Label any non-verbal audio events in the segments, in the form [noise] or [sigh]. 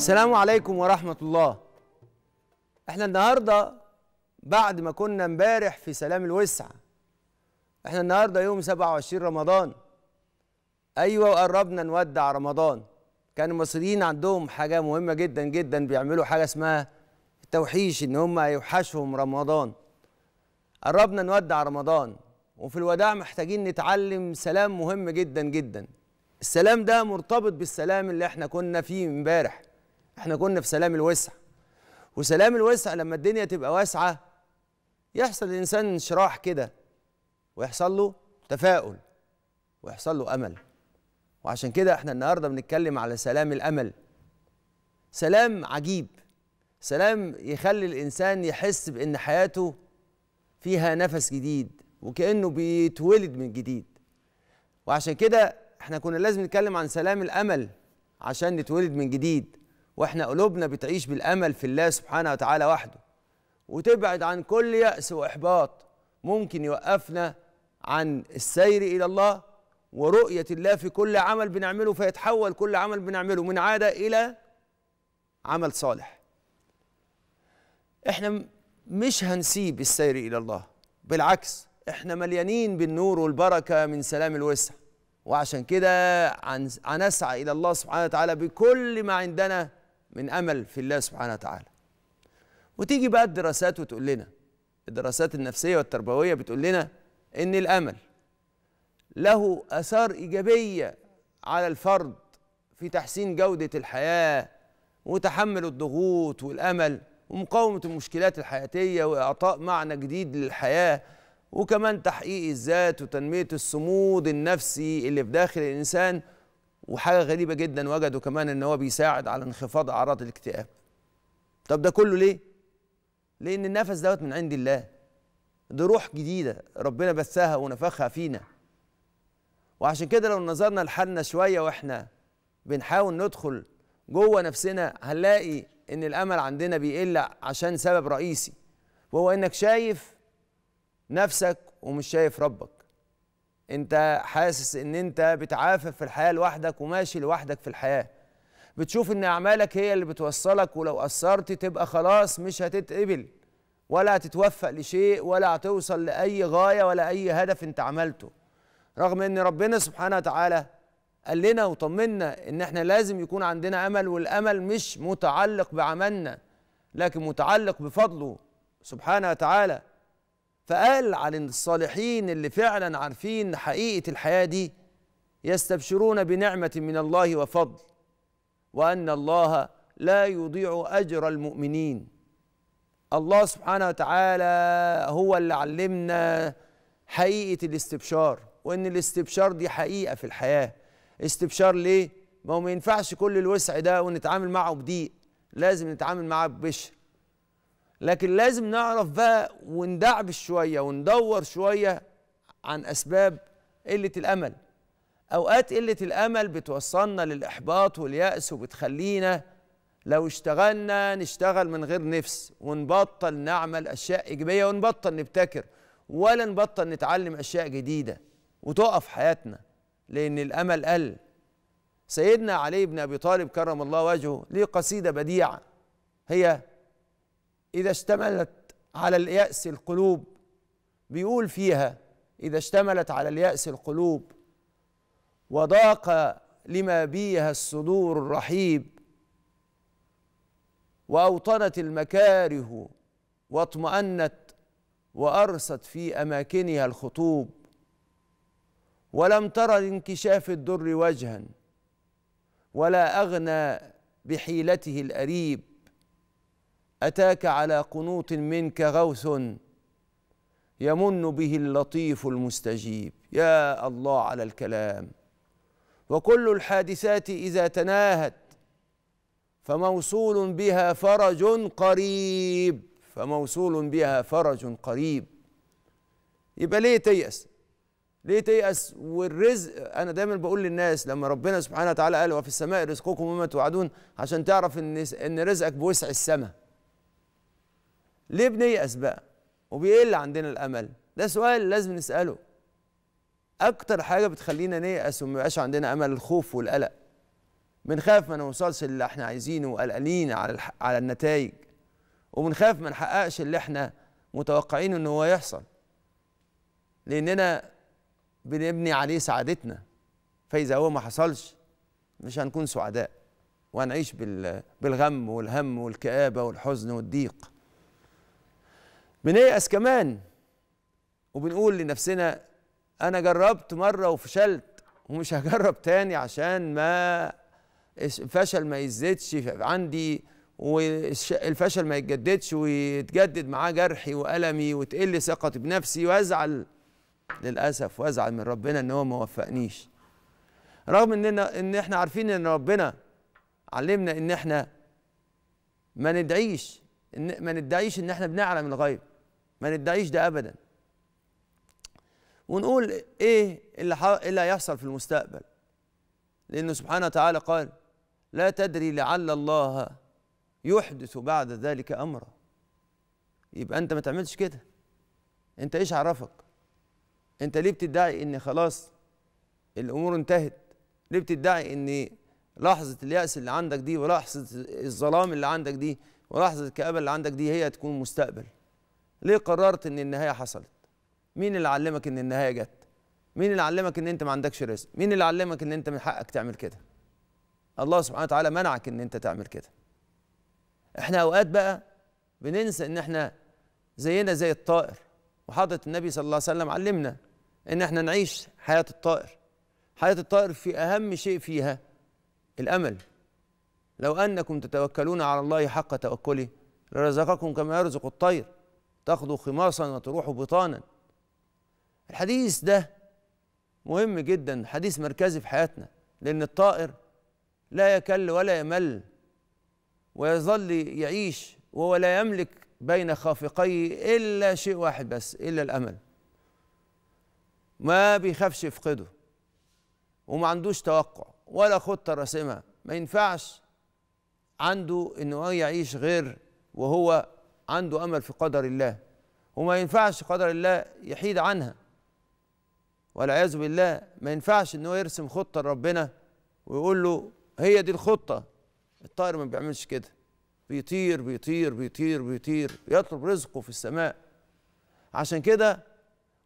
السلام عليكم ورحمة الله احنا النهاردة بعد ما كنا امبارح في سلام الوسع احنا النهاردة يوم 27 رمضان ايوه وقربنا نودع رمضان كان المصريين عندهم حاجة مهمة جدا جدا بيعملوا حاجة اسمها التوحيش ان هم يوحشهم رمضان قربنا نودع رمضان وفي الوداع محتاجين نتعلم سلام مهم جدا جدا السلام ده مرتبط بالسلام اللي احنا كنا فيه امبارح احنا كنا في سلام الوسع وسلام الوسع لما الدنيا تبقى واسعه يحصل الانسان انشراح كده ويحصل له تفاؤل ويحصل له امل وعشان كده احنا النهارده بنتكلم على سلام الامل سلام عجيب سلام يخلي الانسان يحس بان حياته فيها نفس جديد وكانه بيتولد من جديد وعشان كده احنا كنا لازم نتكلم عن سلام الامل عشان نتولد من جديد واحنا قلوبنا بتعيش بالامل في الله سبحانه وتعالى وحده وتبعد عن كل ياس واحباط ممكن يوقفنا عن السير الى الله ورؤيه الله في كل عمل بنعمله فيتحول كل عمل بنعمله من عاده الى عمل صالح احنا مش هنسيب السير الى الله بالعكس احنا مليانين بالنور والبركه من سلام الوسع وعشان كده هنسعى الى الله سبحانه وتعالى بكل ما عندنا من امل في الله سبحانه وتعالى وتيجي بقى الدراسات وتقول لنا الدراسات النفسيه والتربويه بتقول لنا ان الامل له اثار ايجابيه على الفرد في تحسين جوده الحياه وتحمل الضغوط والامل ومقاومه المشكلات الحياتيه واعطاء معنى جديد للحياه وكمان تحقيق الذات وتنميه الصمود النفسي اللي في داخل الانسان وحاجه غريبه جدا وجدوا كمان ان هو بيساعد على انخفاض اعراض الاكتئاب طب ده كله ليه لان النفس دوت من عند الله دي روح جديده ربنا بثها ونفخها فينا وعشان كده لو نظرنا لحالنا شويه واحنا بنحاول ندخل جوه نفسنا هنلاقي ان الامل عندنا بيقل عشان سبب رئيسي وهو انك شايف نفسك ومش شايف ربك انت حاسس ان انت بتعافى في الحياه لوحدك وماشي لوحدك في الحياه بتشوف ان اعمالك هي اللي بتوصلك ولو قصرت تبقى خلاص مش هتتقبل ولا هتتوفق لشيء ولا هتوصل لاي غايه ولا اي هدف انت عملته رغم ان ربنا سبحانه وتعالى قال لنا وطمنا ان احنا لازم يكون عندنا امل والامل مش متعلق بعملنا لكن متعلق بفضله سبحانه وتعالى فقال على الصالحين اللي فعلا عارفين حقيقة الحياة دي يستبشرون بنعمة من الله وفضل وأن الله لا يضيع أجر المؤمنين الله سبحانه وتعالى هو اللي علمنا حقيقة الاستبشار وإن الاستبشار دي حقيقة في الحياة استبشار ليه؟ ما هو ما ينفعش كل الوسع ده ونتعامل معه بضيق لازم نتعامل معاه ببشر لكن لازم نعرف بقى وندعبش شويه وندور شويه عن اسباب قله الامل اوقات قله الامل بتوصلنا للاحباط والياس وبتخلينا لو اشتغلنا نشتغل من غير نفس ونبطل نعمل اشياء ايجابيه ونبطل نبتكر ولا نبطل نتعلم اشياء جديده وتقف حياتنا لان الامل قل سيدنا علي بن ابي طالب كرم الله وجهه ليه قصيده بديعه هي إذا اشتملت على اليأس القلوب بيقول فيها إذا اشتملت على اليأس القلوب وضاق لما بيها الصدور الرحيب وأوطنت المكاره واطمأنت وأرست في أماكنها الخطوب ولم تر لانكشاف الدر وجها ولا أغنى بحيلته الأريب أتاك على قنوط منك غوث يمن به اللطيف المستجيب يا الله على الكلام وكل الحادثات إذا تناهت فموصول بها فرج قريب فموصول بها فرج قريب يبقى ليه تيأس ليه تيأس والرزق أنا دايما بقول للناس لما ربنا سبحانه وتعالى قال وفي السماء رزقكم وما توعدون عشان تعرف إن إن رزقك بوسع السماء ليه بنيأس بقى وبيقل عندنا الأمل ده سؤال لازم نسأله أكتر حاجة بتخلينا نيأس وما يبقاش عندنا أمل الخوف والقلق بنخاف ما نوصلش اللي احنا عايزينه وقلقانين على على النتائج وبنخاف ما نحققش اللي احنا متوقعينه ان هو يحصل لاننا بنبني عليه سعادتنا فاذا هو ما حصلش مش هنكون سعداء وهنعيش بالغم والهم والكآبة والحزن والضيق بنيأس ايه كمان وبنقول لنفسنا أنا جربت مرة وفشلت ومش هجرب تاني عشان ما الفشل ما يزيدش عندي والفشل ما يتجددش ويتجدد معاه جرحي وألمي وتقل ثقتي بنفسي وأزعل للأسف وأزعل من ربنا إن هو ما وفقنيش رغم إننا إن إحنا عارفين إن ربنا علمنا إن إحنا ما ندعيش ما ندعيش ان احنا بنعلم الغيب ما ندعيش ده ابدا ونقول ايه اللي إيه اللي هيحصل في المستقبل لانه سبحانه وتعالى قال لا تدري لعل الله يحدث بعد ذلك امرا يبقى انت ما تعملش كده انت ايش عرفك انت ليه بتدعي ان خلاص الامور انتهت ليه بتدعي ان لحظه الياس اللي عندك دي ولحظه الظلام اللي عندك دي ولحظه الكابه اللي عندك دي هي تكون مستقبل ليه قررت ان النهايه حصلت مين اللي علمك ان النهايه جت مين اللي علمك ان انت ما عندكش رزق مين اللي علمك ان انت من حقك تعمل كده الله سبحانه وتعالى منعك ان انت تعمل كده احنا اوقات بقى بننسى ان احنا زينا زي الطائر وحضرة النبي صلى الله عليه وسلم علمنا ان احنا نعيش حياة الطائر حياة الطائر في اهم شيء فيها الامل لو أنكم تتوكلون على الله حق توكله لرزقكم كما يرزق الطير تأخذوا خماصا وتروحوا بطانا الحديث ده مهم جدا حديث مركزي في حياتنا لأن الطائر لا يكل ولا يمل ويظل يعيش وهو لا يملك بين خافقيه إلا شيء واحد بس إلا الأمل ما بيخافش يفقده وما عندوش توقع ولا خطة رسمة ما ينفعش عنده انه يعيش غير وهو عنده امل في قدر الله وما ينفعش قدر الله يحيد عنها والعياذ بالله ما ينفعش ان هو يرسم خطه لربنا ويقول له هي دي الخطه الطائر ما بيعملش كده بيطير بيطير بيطير بيطير يطلب رزقه في السماء عشان كده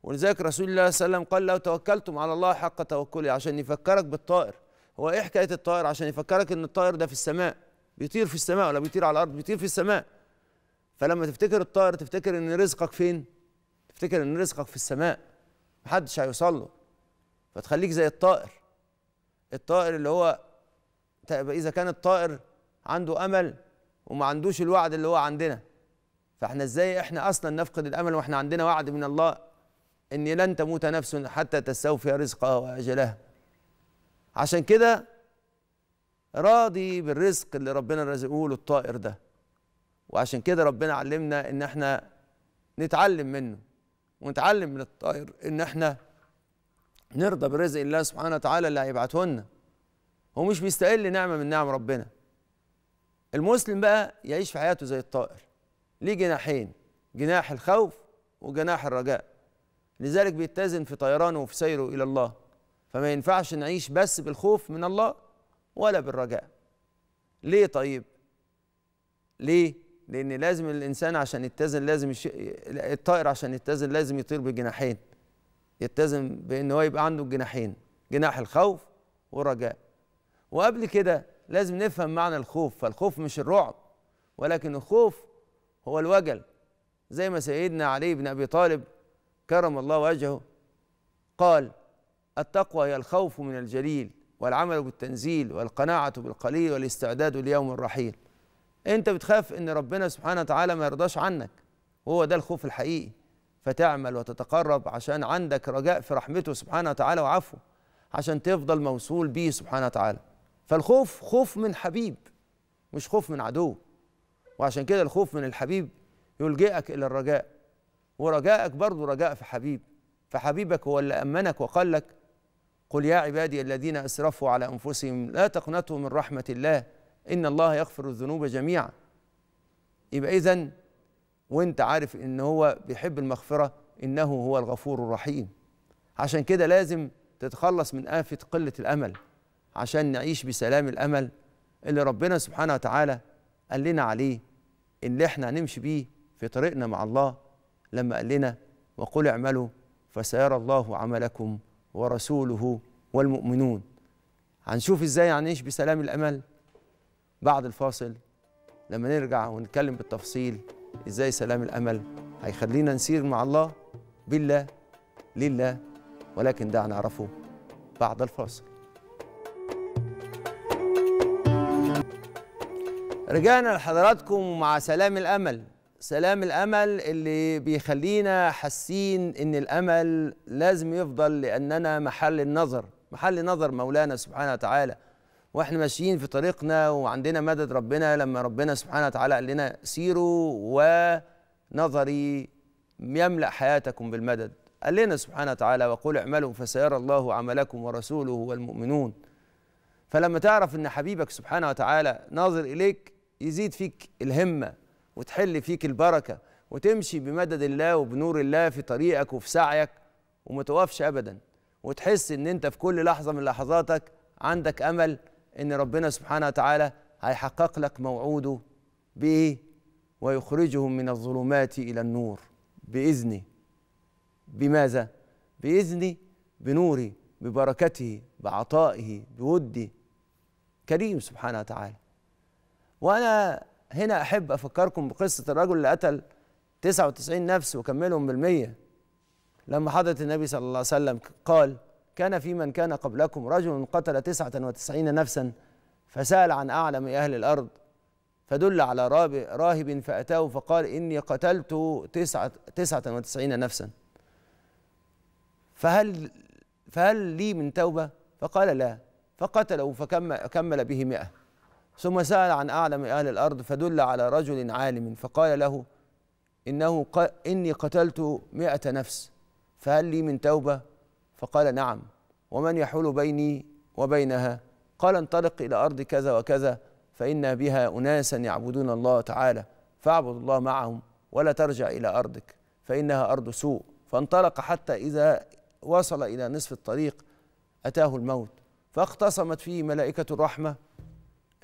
ولذلك رسول الله صلى الله عليه وسلم قال لو توكلتم على الله حق توكلي عشان يفكرك بالطائر هو ايه حكايه الطائر عشان يفكرك ان الطائر ده في السماء بيطير في السماء ولا بيطير على الارض بيطير في السماء فلما تفتكر الطائر تفتكر ان رزقك فين تفتكر ان رزقك في السماء محدش هيوصل له فتخليك زي الطائر الطائر اللي هو اذا كان الطائر عنده امل وما عندوش الوعد اللي هو عندنا فاحنا ازاي احنا اصلا نفقد الامل واحنا عندنا وعد من الله ان لن تموت نفس حتى تستوفي رزقها واجلها عشان كده راضي بالرزق اللي ربنا رزقه له الطائر ده وعشان كده ربنا علمنا ان احنا نتعلم منه ونتعلم من الطائر ان احنا نرضى برزق الله سبحانه وتعالى اللي هيبعته لنا هو مش بيستقل نعمه من نعم ربنا المسلم بقى يعيش في حياته زي الطائر ليه جناحين جناح الخوف وجناح الرجاء لذلك بيتزن في طيرانه وفي سيره الى الله فما ينفعش نعيش بس بالخوف من الله ولا بالرجاء ليه طيب ليه لان لازم الانسان عشان يتزن لازم يش... الطائر عشان يتزن لازم يطير بجناحين يتزن بان هو يبقى عنده الجناحين جناح الخوف والرجاء وقبل كده لازم نفهم معنى الخوف فالخوف مش الرعب ولكن الخوف هو الوجل زي ما سيدنا علي بن ابي طالب كرم الله وجهه قال التقوى هي الخوف من الجليل والعمل بالتنزيل والقناعة بالقليل والاستعداد ليوم الرحيل أنت بتخاف أن ربنا سبحانه وتعالى ما يرضاش عنك هو ده الخوف الحقيقي فتعمل وتتقرب عشان عندك رجاء في رحمته سبحانه وتعالى وعفوه عشان تفضل موصول به سبحانه وتعالى فالخوف خوف من حبيب مش خوف من عدو وعشان كده الخوف من الحبيب يلجئك إلى الرجاء ورجائك برضو رجاء في حبيب فحبيبك هو اللي أمنك وقال لك قل يا عبادي الذين اسرفوا على انفسهم لا تقنطوا من رحمه الله ان الله يغفر الذنوب جميعا يبقى اذا وانت عارف ان هو بيحب المغفره انه هو الغفور الرحيم عشان كده لازم تتخلص من آفة قلة الأمل عشان نعيش بسلام الأمل اللي ربنا سبحانه وتعالى قال لنا عليه اللي احنا هنمشي بيه في طريقنا مع الله لما قال لنا وقل اعملوا فسيرى الله عملكم ورسوله والمؤمنون هنشوف ازاي هنعيش بسلام الامل بعد الفاصل لما نرجع ونتكلم بالتفصيل ازاي سلام الامل هيخلينا نسير مع الله بالله لله ولكن ده هنعرفه بعد الفاصل رجعنا لحضراتكم مع سلام الامل سلام الامل اللي بيخلينا حاسين ان الامل لازم يفضل لاننا محل النظر محل نظر مولانا سبحانه وتعالى واحنا ماشيين في طريقنا وعندنا مدد ربنا لما ربنا سبحانه وتعالى قال لنا سيروا ونظري يملا حياتكم بالمدد قال لنا سبحانه وتعالى وقل اعملوا فسيرى الله عملكم ورسوله والمؤمنون فلما تعرف ان حبيبك سبحانه وتعالى ناظر اليك يزيد فيك الهمه وتحل فيك البركه وتمشي بمدد الله وبنور الله في طريقك وفي سعيك وما توقفش ابدا وتحس ان انت في كل لحظه من لحظاتك عندك امل ان ربنا سبحانه وتعالى هيحقق لك موعوده بايه ويخرجهم من الظلمات الى النور باذنه بماذا باذنه بنوره ببركته بعطائه بوده كريم سبحانه وتعالى وانا هنا أحب أفكركم بقصة الرجل اللي قتل 99 نفس وكملهم بالمية لما حضرة النبي صلى الله عليه وسلم قال كان في من كان قبلكم رجل قتل 99 نفسا فسأل عن أعلم أهل الأرض فدل على راهب فأتاه فقال إني قتلت تسعة تسعة وتسعين نفسا فهل فهل لي من توبة فقال لا فقتله فكمل به مئة ثم سأل عن أعلم أهل الأرض فدل على رجل عالم فقال له إنه ق... إني قتلت مئة نفس فهل لي من توبة؟ فقال نعم ومن يحول بيني وبينها؟ قال انطلق إلى أرض كذا وكذا فإن بها أناسا يعبدون الله تعالى فاعبد الله معهم ولا ترجع إلى أرضك فإنها أرض سوء فانطلق حتى إذا وصل إلى نصف الطريق أتاه الموت فاختصمت فيه ملائكة الرحمة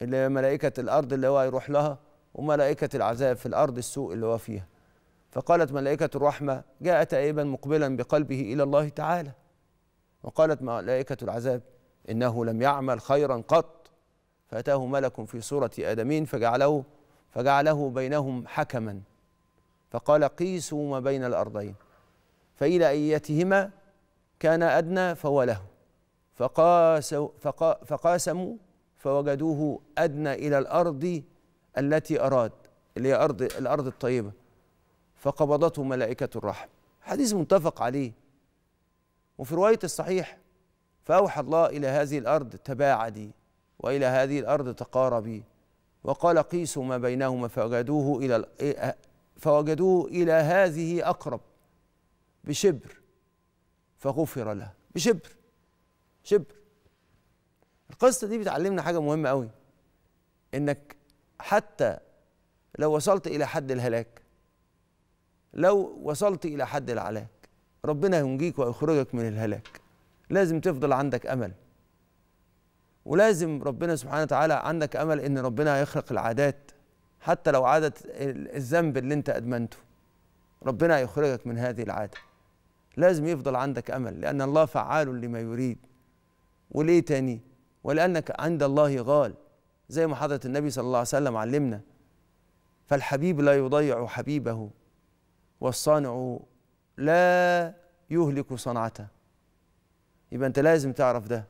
اللي ملائكة الأرض اللي هو هيروح لها وملائكة العذاب في الأرض السوء اللي هو فيها فقالت ملائكة الرحمة جاء تائبا مقبلا بقلبه إلى الله تعالى وقالت ملائكة العذاب إنه لم يعمل خيرا قط فأتاه ملك في صورة آدمين فجعله فجعله بينهم حكما فقال قيسوا ما بين الأرضين فإلى أيتهما كان أدنى فهو له فقاسوا فقا فقاسموا فوجدوه أدنى إلى الأرض التي أراد اللي هي أرض الأرض الطيبة فقبضته ملائكة الرحم حديث متفق عليه وفي رواية الصحيح فأوحى الله إلى هذه الأرض تباعدي وإلى هذه الأرض تقاربي وقال قيسوا ما بينهما فوجدوه إلى إيه، أه، فوجدوه إلى هذه أقرب بشبر فغفر له بشبر شبر القصه دي بتعلمنا حاجه مهمه قوي انك حتى لو وصلت الى حد الهلاك لو وصلت الى حد العلاج ربنا ينجيك ويخرجك من الهلاك لازم تفضل عندك امل ولازم ربنا سبحانه وتعالى عندك امل ان ربنا يخرق العادات حتى لو عاده الذنب اللي انت ادمنته ربنا يخرجك من هذه العاده لازم يفضل عندك امل لان الله فعال لما يريد وليه تاني ولأنك عند الله غال زي ما حضرة النبي صلى الله عليه وسلم علمنا فالحبيب لا يضيع حبيبه والصانع لا يهلك صنعته يبقى أنت لازم تعرف ده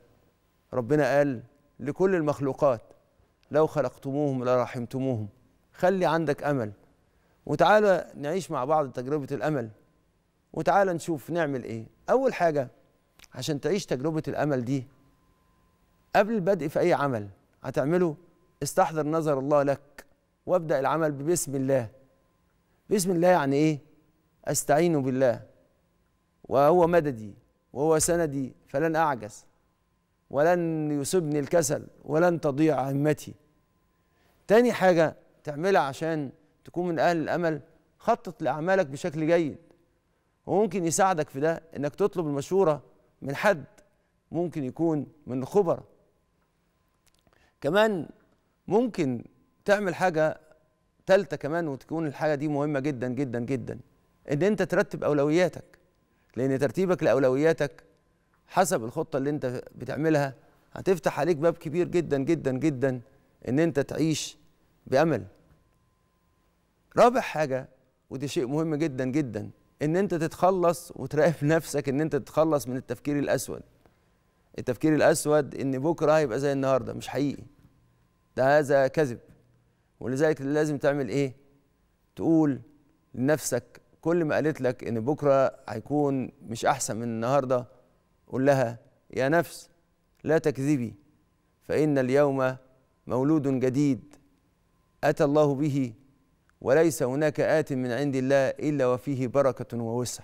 ربنا قال لكل المخلوقات لو خلقتموهم لرحمتموهم خلي عندك أمل وتعالى نعيش مع بعض تجربة الأمل وتعالى نشوف نعمل إيه أول حاجة عشان تعيش تجربة الأمل دي قبل البدء في أي عمل هتعمله استحضر نظر الله لك وابدأ العمل ببسم الله بسم الله يعني إيه؟ أستعين بالله وهو مددي وهو سندي فلن أعجز ولن يصبني الكسل ولن تضيع همتي تاني حاجة تعملها عشان تكون من أهل الأمل خطط لأعمالك بشكل جيد وممكن يساعدك في ده إنك تطلب المشورة من حد ممكن يكون من الخبراء كمان ممكن تعمل حاجه ثالثه كمان وتكون الحاجه دي مهمه جدا جدا جدا ان انت ترتب اولوياتك لان ترتيبك لاولوياتك حسب الخطه اللي انت بتعملها هتفتح عليك باب كبير جدا جدا جدا ان انت تعيش بامل رابع حاجه ودي شيء مهم جدا جدا ان انت تتخلص وتراقب [laughs] نفسك ان انت تتخلص من التفكير الاسود التفكير الاسود ان بكره هيبقى زي النهارده مش حقيقي ده هذا كذب ولذلك لازم تعمل ايه تقول لنفسك كل ما قالت لك ان بكره هيكون مش احسن من النهارده قول لها يا نفس لا تكذبي فان اليوم مولود جديد اتى الله به وليس هناك ات من عند الله الا وفيه بركه ووسع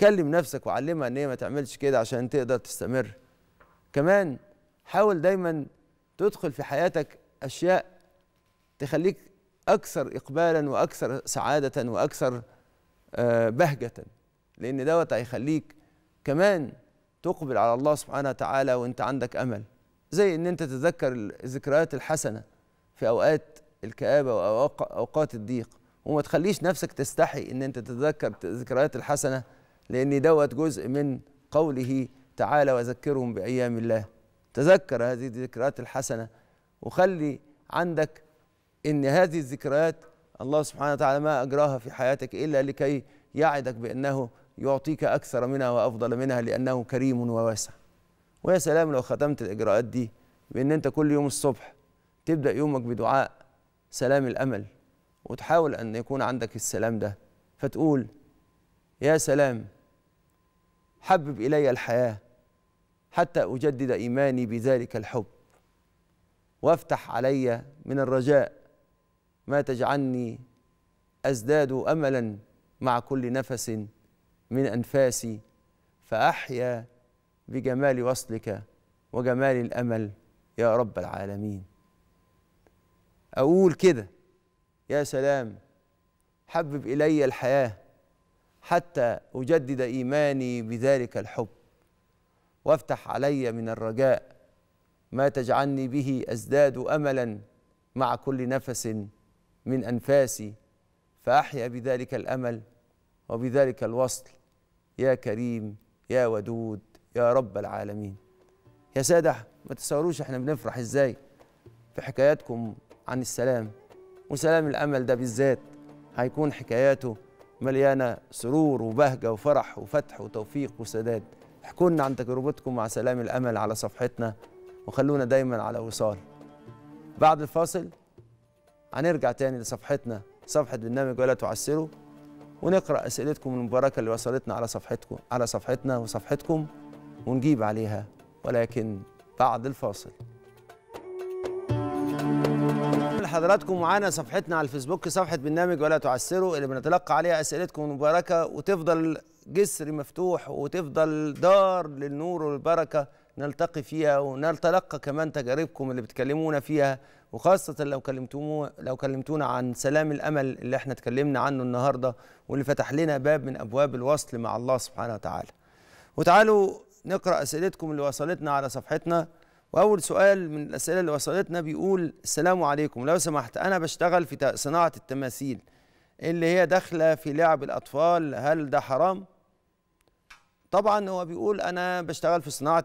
كلم نفسك وعلمها ان هي ما تعملش كده عشان تقدر تستمر كمان حاول دايما تدخل في حياتك اشياء تخليك اكثر اقبالا واكثر سعاده واكثر آه، بهجه لان دوت هيخليك كمان تقبل على الله سبحانه وتعالى وانت عندك امل زي ان انت تتذكر الذكريات الحسنه في اوقات الكآبه واوقات الضيق وما تخليش نفسك تستحي ان انت تتذكر الذكريات الحسنه لان دوت جزء من قوله تعالى وذكرهم بأيام الله تذكر هذه الذكريات الحسنة وخلي عندك أن هذه الذكريات الله سبحانه وتعالى ما أجراها في حياتك إلا لكي يعدك بأنه يعطيك أكثر منها وأفضل منها لأنه كريم وواسع ويا سلام لو ختمت الإجراءات دي بأن أنت كل يوم الصبح تبدأ يومك بدعاء سلام الأمل وتحاول أن يكون عندك السلام ده فتقول يا سلام حبب إلي الحياة حتى اجدد ايماني بذلك الحب وافتح علي من الرجاء ما تجعلني ازداد املا مع كل نفس من انفاسي فاحيا بجمال وصلك وجمال الامل يا رب العالمين اقول كده يا سلام حبب الي الحياه حتى اجدد ايماني بذلك الحب وافتح علي من الرجاء ما تجعلني به ازداد املا مع كل نفس من انفاسي فاحيا بذلك الامل وبذلك الوصل يا كريم يا ودود يا رب العالمين يا ساده ما تتصوروش احنا بنفرح ازاي في حكاياتكم عن السلام وسلام الامل ده بالذات هيكون حكاياته مليانه سرور وبهجه وفرح وفتح وتوفيق وسداد احكوا لنا عن تجربتكم مع سلام الأمل على صفحتنا وخلونا دايما على وصال بعد الفاصل هنرجع تاني لصفحتنا صفحة برنامج ولا تعسروا ونقرأ أسئلتكم المباركة اللي وصلتنا على صفحتكم على صفحتنا وصفحتكم ونجيب عليها ولكن بعد الفاصل حضراتكم معانا صفحتنا على الفيسبوك صفحة برنامج ولا تعسروا اللي بنتلقى عليها أسئلتكم المباركة وتفضل جسر مفتوح وتفضل دار للنور والبركة نلتقي فيها ونتلقى كمان تجاربكم اللي بتكلمونا فيها وخاصة لو كلمتونا لو كلمتونا عن سلام الأمل اللي احنا اتكلمنا عنه النهاردة واللي فتح لنا باب من أبواب الوصل مع الله سبحانه وتعالى وتعالوا نقرأ أسئلتكم اللي وصلتنا على صفحتنا وأول سؤال من الأسئلة اللي وصلتنا بيقول السلام عليكم لو سمحت أنا بشتغل في صناعة التماثيل اللي هي داخلة في لعب الأطفال هل ده حرام؟ طبعا هو بيقول انا بشتغل في صناعه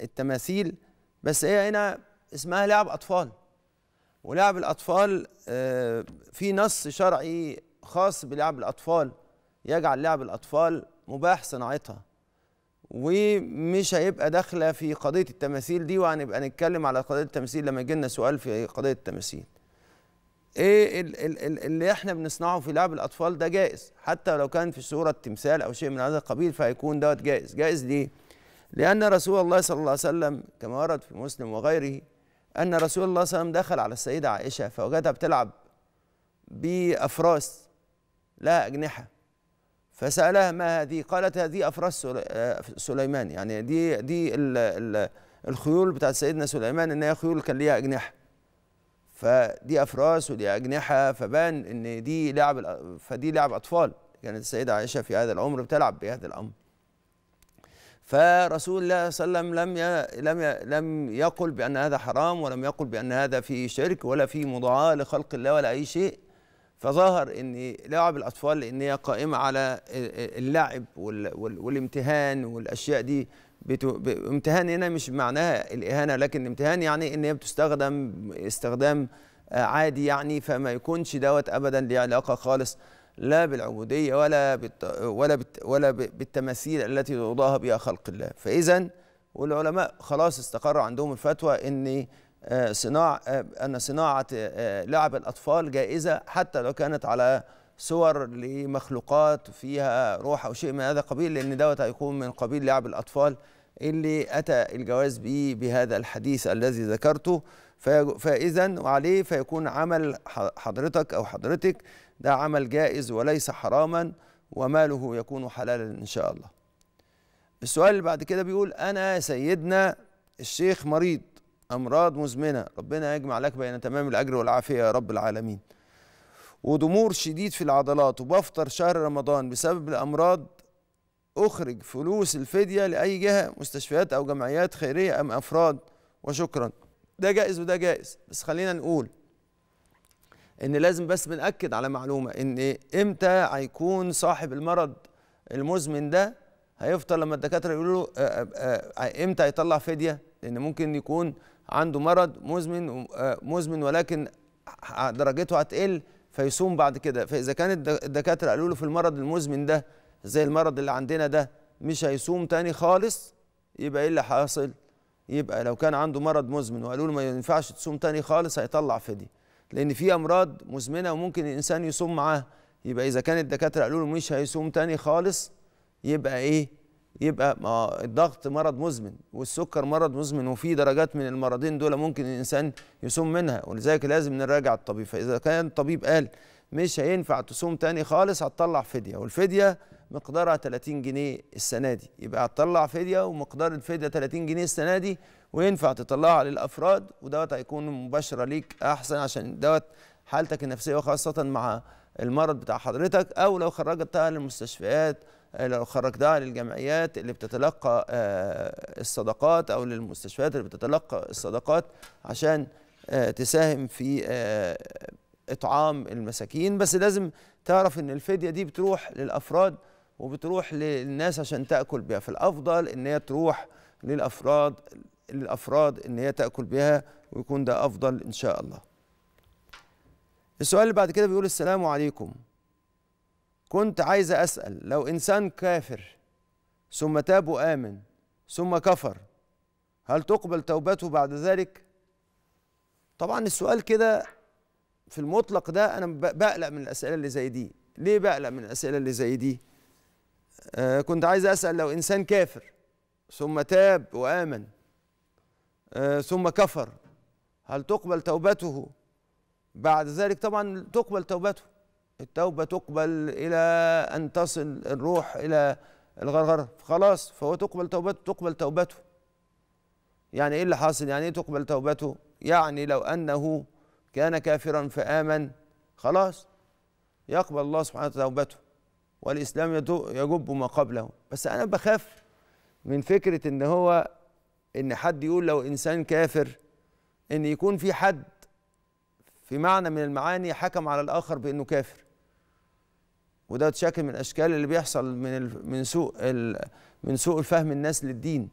التماثيل بس هي هنا اسمها لعب اطفال ولعب الاطفال آه، في نص شرعي خاص بلعب الاطفال يجعل لعب الاطفال مباح صناعتها ومش هيبقى داخله في قضيه التماثيل دي وهنبقى نتكلم على قضيه التماثيل لما يجي لنا سؤال في قضيه التماثيل ايه اللي احنا بنصنعه في لعب الاطفال ده جائز حتى لو كان في صوره تمثال او شيء من هذا القبيل فهيكون دوت جائز جائز ليه لان رسول الله صلى الله عليه وسلم كما ورد في مسلم وغيره ان رسول الله صلى الله عليه وسلم دخل على السيده عائشه فوجدها بتلعب بافراس لها اجنحه فسالها ما هذه قالت هذه افراس آه، سليمان يعني دي دي الخيول بتاعت سيدنا سليمان ان هي خيول كان ليها اجنحه فدي افراس ودي اجنحه فبان ان دي لعب فدي لعب اطفال كانت يعني السيده عائشه في هذا العمر بتلعب بهذا الامر فرسول الله صلى الله عليه وسلم لم ي... لم ي... لم يقل بان هذا حرام ولم يقل بان هذا فيه شرك ولا فيه مضاعاه لخلق الله ولا اي شيء فظهر ان لعب الاطفال لان هي قائمه على اللعب وال... وال... والامتهان والاشياء دي بتو... امتهان هنا مش معناها الاهانه لكن امتهان يعني ان هي بتستخدم استخدام آه، عادي يعني فما يكونش دوت ابدا له علاقه خالص لا بالعبوديه ولا بالت... ولا بت... ولا بالتماثيل التي يوضاها بها خلق الله فاذا والعلماء خلاص استقر عندهم الفتوى ان آه، صناع آه، ان صناعه لعب الاطفال جائزه حتى لو كانت على صور لمخلوقات فيها روح او شيء من هذا القبيل لان دوت هيكون من قبيل لعب الاطفال اللي أتى الجواز به بهذا الحديث الذي ذكرته فإذا وعليه فيكون عمل حضرتك أو حضرتك ده عمل جائز وليس حراما وماله يكون حلالا إن شاء الله السؤال اللي بعد كده بيقول أنا سيدنا الشيخ مريض أمراض مزمنة ربنا يجمع لك بين تمام الأجر والعافية يا رب العالمين وضمور شديد في العضلات وبفطر شهر رمضان بسبب الأمراض أخرج فلوس الفدية لأي جهة مستشفيات أو جمعيات خيرية أم أفراد وشكرا ده جائز وده جائز بس خلينا نقول إن لازم بس بنأكد على معلومة إن إمتى هيكون صاحب المرض المزمن ده هيفطر لما الدكاترة يقولوا له آه، آه، آه، إمتى هيطلع فدية لأن ممكن يكون عنده مرض مزمن مزمن ولكن درجته هتقل فيصوم بعد كده فإذا كانت الدكاترة قالوا له في المرض المزمن ده زي المرض اللي عندنا ده مش هيصوم تاني خالص يبقى ايه اللي حاصل يبقى لو كان عنده مرض مزمن وقالوا له ما ينفعش تصوم تاني خالص هيطلع فدية لان في امراض مزمنه وممكن الانسان يصوم معاها يبقى اذا كان الدكاتره قالوا له مش هيصوم تاني خالص يبقى ايه يبقى ما الضغط مرض مزمن والسكر مرض مزمن وفي درجات من المرضين دول ممكن الانسان يصوم منها ولذلك لازم نراجع الطبيب فاذا كان الطبيب قال مش هينفع تصوم تاني خالص هتطلع فديه والفديه مقدارها 30 جنيه السنه دي يبقى هتطلع فديه ومقدار الفديه 30 جنيه السنه دي وينفع تطلعها للافراد ودوت هيكون مباشره ليك احسن عشان دوت حالتك النفسيه وخاصه مع المرض بتاع حضرتك او لو خرجتها للمستشفيات لو خرجتها للجمعيات اللي بتتلقى آه، الصدقات او للمستشفيات اللي بتتلقى الصدقات عشان آه، تساهم في آه، اطعام المساكين بس لازم تعرف ان الفديه دي بتروح للافراد وبتروح للناس عشان تاكل بيها فالافضل ان هي تروح للافراد للافراد ان هي تاكل بها ويكون ده افضل ان شاء الله السؤال اللي بعد كده بيقول السلام عليكم كنت عايز اسال لو انسان كافر ثم تاب وامن ثم كفر هل تقبل توبته بعد ذلك طبعا السؤال كده في المطلق ده انا بقلق من الاسئله اللي زي دي ليه بقلق من الاسئله اللي زي دي آه، كنت عايز أسأل لو إنسان كافر ثم تاب وآمن آه، ثم كفر هل تقبل توبته بعد ذلك طبعا تقبل توبته التوبة تقبل إلى أن تصل الروح إلى الغرغرة خلاص فهو تقبل توبته تقبل توبته يعني إيه اللي حاصل يعني إيه تقبل توبته يعني لو أنه كان كافرا فآمن خلاص يقبل الله سبحانه توبته والإسلام يجب ما قبله بس أنا بخاف من فكرة إن هو إن حد يقول لو إنسان كافر إن يكون في حد في معنى من المعاني حكم على الآخر بإنه كافر وده شكل من الأشكال اللي بيحصل من من سوء من سوء الفهم الناس للدين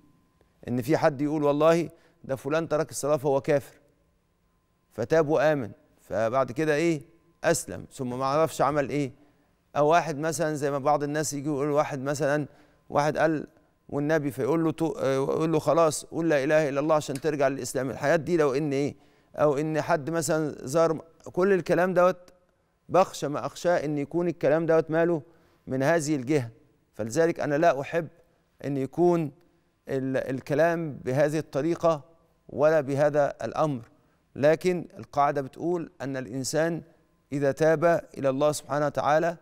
إن في حد يقول والله ده فلان ترك الصلاة فهو كافر فتاب وآمن فبعد كده إيه أسلم ثم ما عرفش عمل إيه او واحد مثلا زي ما بعض الناس يجي يقول واحد مثلا واحد قال والنبي فيقول له تو... يقول له خلاص قول لا اله الا الله عشان ترجع للاسلام الحياه دي لو ان ايه او ان حد مثلا زار كل الكلام دوت بخشى ما اخشاه ان يكون الكلام دوت ماله من هذه الجهه فلذلك انا لا احب ان يكون الكلام بهذه الطريقه ولا بهذا الامر لكن القاعده بتقول ان الانسان اذا تاب الى الله سبحانه وتعالى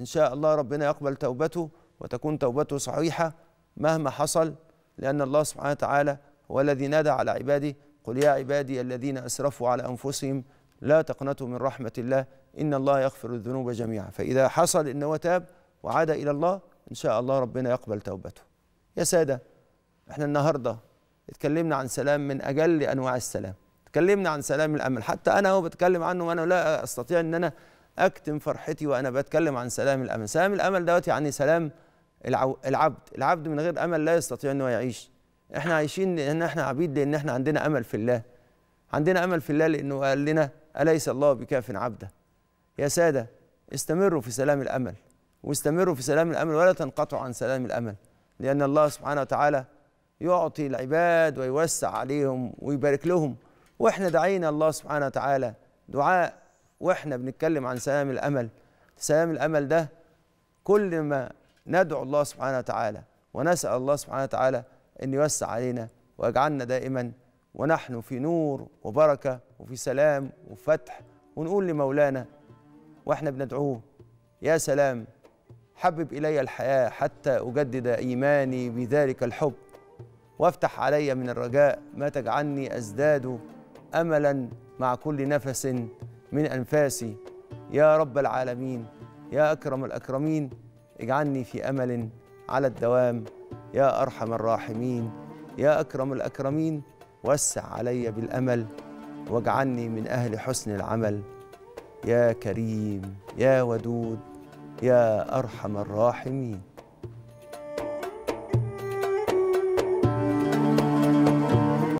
إن شاء الله ربنا يقبل توبته وتكون توبته صحيحة مهما حصل لأن الله سبحانه وتعالى هو الذي نادى على عباده قل يا عبادي الذين أسرفوا على أنفسهم لا تقنطوا من رحمة الله إن الله يغفر الذنوب جميعا فإذا حصل إن هو تاب وعاد إلى الله إن شاء الله ربنا يقبل توبته يا سادة إحنا النهاردة اتكلمنا عن سلام من أجل أنواع السلام اتكلمنا عن سلام الأمل حتى أنا هو بتكلم عنه وأنا لا أستطيع أن أنا اكتم فرحتي وانا بتكلم عن سلام الامل سلام الامل دوت يعني سلام العبد العبد من غير امل لا يستطيع انه يعيش احنا عايشين لان احنا عبيد لان احنا عندنا امل في الله عندنا امل في الله لانه قال لنا اليس الله بكاف عبده يا ساده استمروا في سلام الامل واستمروا في سلام الامل ولا تنقطعوا عن سلام الامل لان الله سبحانه وتعالى يعطي العباد ويوسع عليهم ويبارك لهم واحنا دعينا الله سبحانه وتعالى دعاء واحنا بنتكلم عن سلام الامل سلام الامل ده كل ما ندعو الله سبحانه وتعالى ونسال الله سبحانه وتعالى ان يوسع علينا ويجعلنا دائما ونحن في نور وبركه وفي سلام وفتح ونقول لمولانا واحنا بندعوه يا سلام حبب الي الحياه حتى اجدد ايماني بذلك الحب وافتح علي من الرجاء ما تجعلني ازداد املا مع كل نفس من أنفاسي يا رب العالمين يا أكرم الأكرمين اجعلني في أمل على الدوام يا أرحم الراحمين يا أكرم الأكرمين وسع علي بالأمل واجعلني من أهل حسن العمل يا كريم يا ودود يا أرحم الراحمين